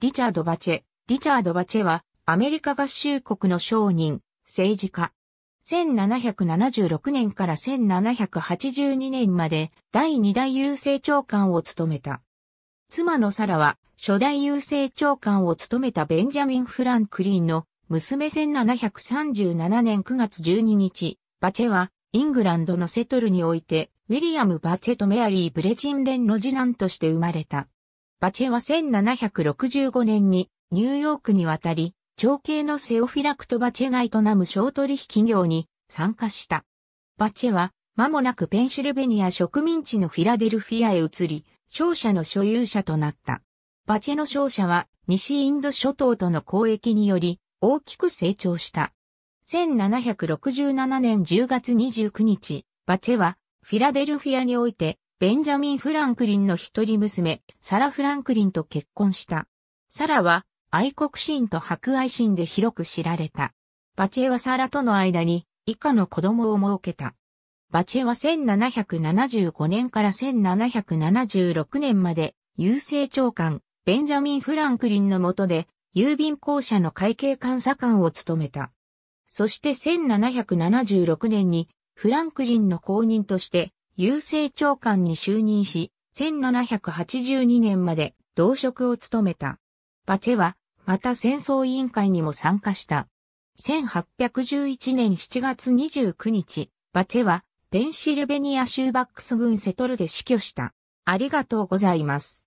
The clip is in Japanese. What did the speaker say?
リチャード・バチェ。リチャード・バチェは、アメリカ合衆国の商人、政治家。1776年から1782年まで第2代郵政長官を務めた。妻のサラは初代郵政長官を務めたベンジャミン・フランクリンの娘1737年9月12日、バチェはイングランドのセトルにおいてウィリアム・バチェとメアリー・ブレチンデンの次男として生まれた。バチェは1765年にニューヨークに渡り、長兄のセオフィラクト・バチェが営む商取引業に参加した。バチェは間もなくペンシルベニア植民地のフィラデルフィアへ移り、商社の所有者となった。バチェの商社は西インド諸島との交易により大きく成長した。1767年10月29日、バチェはフィラデルフィアにおいてベンジャミン・フランクリンの一人娘、サラ・フランクリンと結婚した。サラは愛国心と博愛心で広く知られた。バチェはサラとの間に以下の子供を設けた。バチェは1775年から1776年まで郵政長官、ベンジャミン・フランクリンの下で郵便公社の会計監査官を務めた。そして1776年にフランクリンの後任として郵政長官に就任し、1782年まで同職を務めた。バチェは、また戦争委員会にも参加した。1811年7月29日、バチェは、ペンシルベニア州バックス軍セトルで死去した。ありがとうございます。